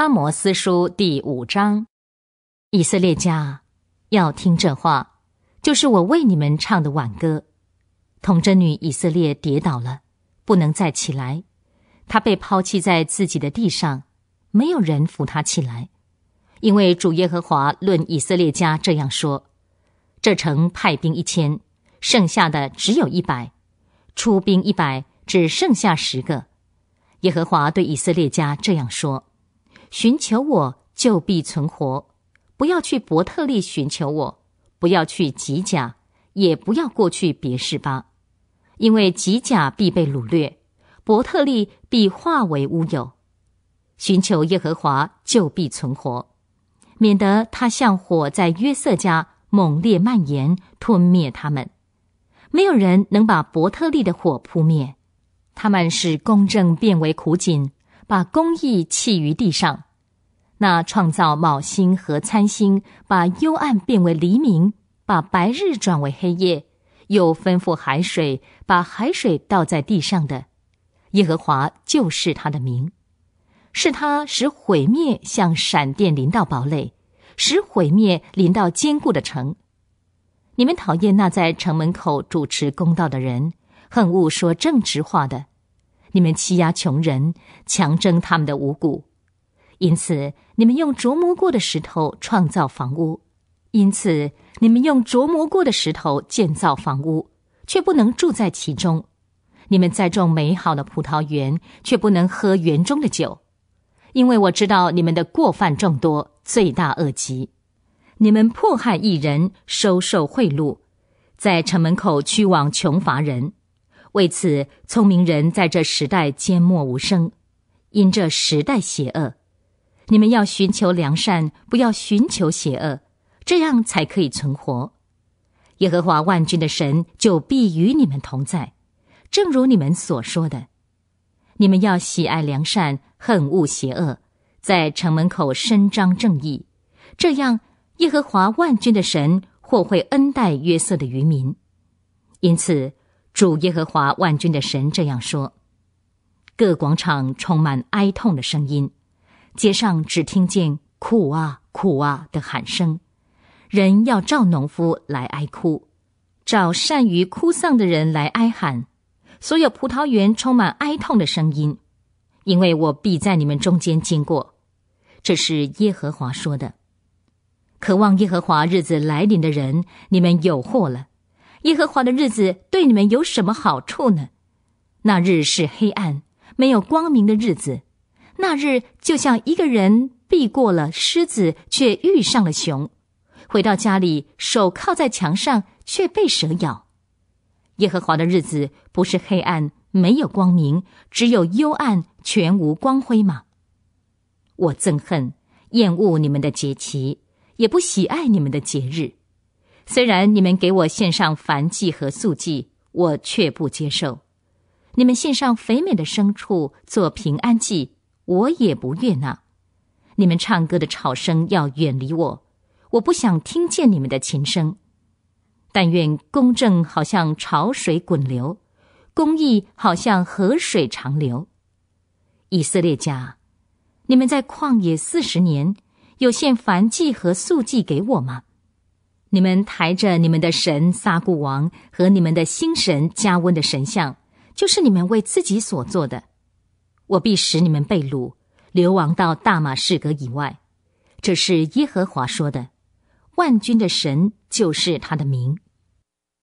阿摩斯书第五章，以色列家，要听这话，就是我为你们唱的挽歌。童贞女以色列跌倒了，不能再起来，她被抛弃在自己的地上，没有人扶她起来，因为主耶和华论以色列家这样说：这城派兵一千，剩下的只有一百；出兵一百，只剩下十个。耶和华对以色列家这样说。寻求我，就必存活；不要去伯特利寻求我，不要去吉甲，也不要过去别是吧，因为吉甲必被掳掠，伯特利必化为乌有。寻求耶和华，就必存活，免得他像火在约瑟家猛烈蔓延，吞灭他们。没有人能把伯特利的火扑灭，他们是公正变为苦井，把公义弃于地上。那创造卯星和参星，把幽暗变为黎明，把白日转为黑夜，又吩咐海水，把海水倒在地上的，耶和华就是他的名，是他使毁灭像闪电临到堡垒，使毁灭临到坚固的城。你们讨厌那在城门口主持公道的人，恨恶说正直话的，你们欺压穷人，强征他们的五谷。因此，你们用琢磨过的石头创造房屋；因此，你们用琢磨过的石头建造房屋，却不能住在其中。你们栽种美好的葡萄园，却不能喝园中的酒，因为我知道你们的过犯众多，罪大恶极。你们迫害一人，收受贿赂，在城门口驱往穷乏人。为此，聪明人在这时代缄默无声，因这时代邪恶。你们要寻求良善，不要寻求邪恶，这样才可以存活。耶和华万军的神就必与你们同在，正如你们所说的。你们要喜爱良善，恨恶邪恶，在城门口伸张正义，这样耶和华万军的神或会恩待约瑟的渔民。因此，主耶和华万军的神这样说。各广场充满哀痛的声音。街上只听见“苦啊，苦啊”的喊声，人要照农夫来哀哭，找善于哭丧的人来哀喊，所有葡萄园充满哀痛的声音，因为我必在你们中间经过。这是耶和华说的。渴望耶和华日子来临的人，你们有祸了！耶和华的日子对你们有什么好处呢？那日是黑暗，没有光明的日子。那日就像一个人避过了狮子，却遇上了熊。回到家里，手靠在墙上，却被蛇咬。耶和华的日子不是黑暗，没有光明，只有幽暗，全无光辉吗？我憎恨、厌恶你们的节期，也不喜爱你们的节日。虽然你们给我献上凡祭和素祭，我却不接受；你们献上肥美的牲畜做平安祭。我也不悦纳，你们唱歌的吵声要远离我，我不想听见你们的琴声。但愿公正好像潮水滚流，公义好像河水长流。以色列家，你们在旷野四十年，有献凡祭和素祭给我吗？你们抬着你们的神撒固王和你们的星神加温的神像，就是你们为自己所做的。我必使你们被掳，流亡到大马士革以外。这是耶和华说的，万军的神就是他的名。